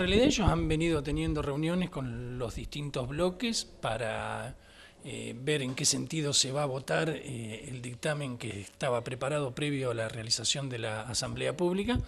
En realidad ellos han venido teniendo reuniones con los distintos bloques para eh, ver en qué sentido se va a votar eh, el dictamen que estaba preparado previo a la realización de la Asamblea Pública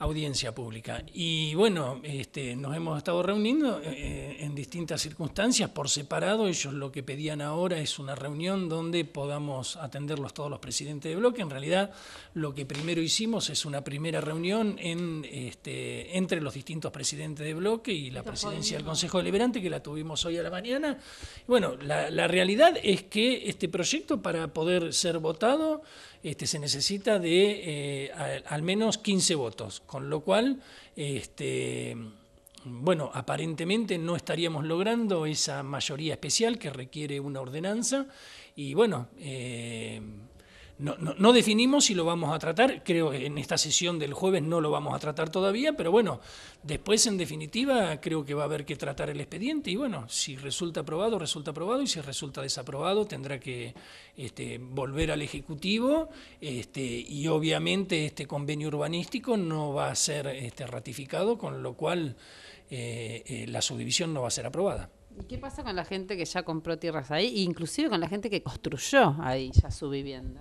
audiencia pública. Y bueno, este, nos hemos estado reuniendo eh, eh, en distintas circunstancias, por separado. Ellos lo que pedían ahora es una reunión donde podamos atenderlos todos los presidentes de bloque. En realidad, lo que primero hicimos es una primera reunión en, este, entre los distintos presidentes de bloque y la presidencia del Consejo Deliberante, que la tuvimos hoy a la mañana. Bueno, la, realidad es que este proyecto, para poder ser votado, este, se necesita de eh, al, al menos 15 votos con lo cual, este, bueno, aparentemente no estaríamos logrando esa mayoría especial que requiere una ordenanza y bueno, eh, no, definimos si lo vamos a tratar, creo que en esta sesión del jueves no lo vamos a tratar todavía, pero bueno, después en definitiva creo que va a haber que tratar el expediente y bueno, si resulta aprobado, resulta aprobado y si resulta desaprobado tendrá que este, volver al Ejecutivo este, y obviamente este convenio urbanístico no va a ser este, ratificado, con lo cual eh, eh, la subdivisión no va a ser aprobada. ¿Y qué pasa con la gente que ya compró tierras ahí, inclusive con la gente que construyó ahí ya su vivienda?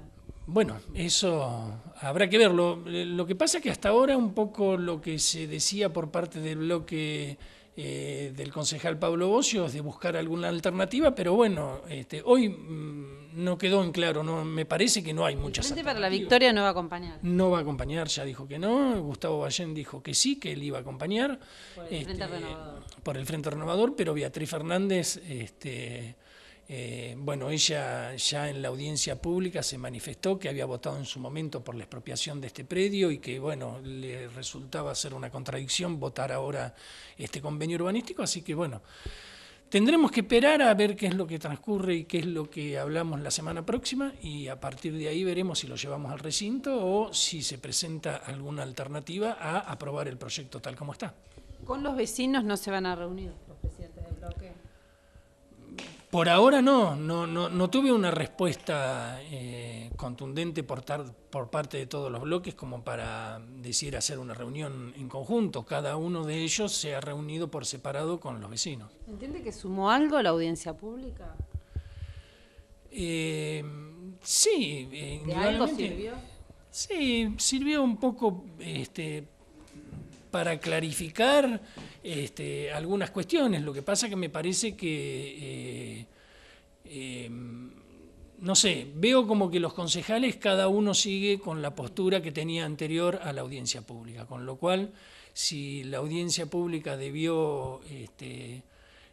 Bueno, eso habrá que verlo. Eh, lo que pasa es que hasta ahora un poco lo que se decía por parte del bloque eh, del concejal Pablo Bocio es de buscar alguna alternativa, pero bueno, este, hoy mm, no quedó en claro, no, me parece que no hay muchas alternativas. para la victoria no va a acompañar. No va a acompañar, ya dijo que no, Gustavo Ballén dijo que sí, que él iba a acompañar. Por el, Frente, este, Renovador. Por el Frente Renovador, pero Beatriz Fernández... Este, eh, bueno, ella ya en la audiencia pública se manifestó que había votado en su momento por la expropiación de este predio y que, bueno, le resultaba ser una contradicción votar ahora este convenio urbanístico, así que, bueno, tendremos que esperar a ver qué es lo que transcurre y qué es lo que hablamos la semana próxima y a partir de ahí veremos si lo llevamos al recinto o si se presenta alguna alternativa a aprobar el proyecto tal como está. ¿Con los vecinos no se van a reunir? Por ahora no, no, no, tuve una respuesta eh, contundente por, parte de todos los bloques como para decir hacer una reunión en conjunto. Cada uno de ellos se ha reunido por separado con los vecinos. ¿Entiende que sumó algo a la audiencia pública? Eh, sí, eh, ¿De algo sirvió? Sí, sirvió un poco este, para clarificar este, algunas cuestiones. Lo que pasa que me parece que, eh, em, no sé, veo como que los concejales cada uno sigue con la postura que tenía anterior a la audiencia pública, con lo cual si la audiencia pública debió... Este,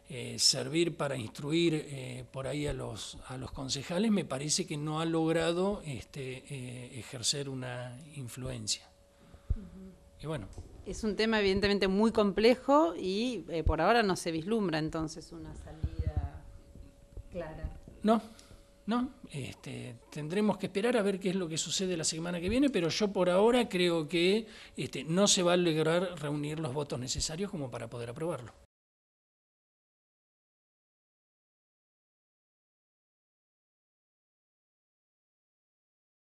eh, servir para instruir eh, por ahí a los, a los concejales, me parece que no ha logrado este, ejercer una influencia. Y bueno, es un tema evidentemente muy complejo y eh, por ahora no se vislumbra entonces una salida clara. No, no. Este, tendremos que esperar a ver qué es lo que sucede la semana que viene, pero yo por ahora creo que este, no se va a lograr reunir los votos necesarios como para poder aprobarlo.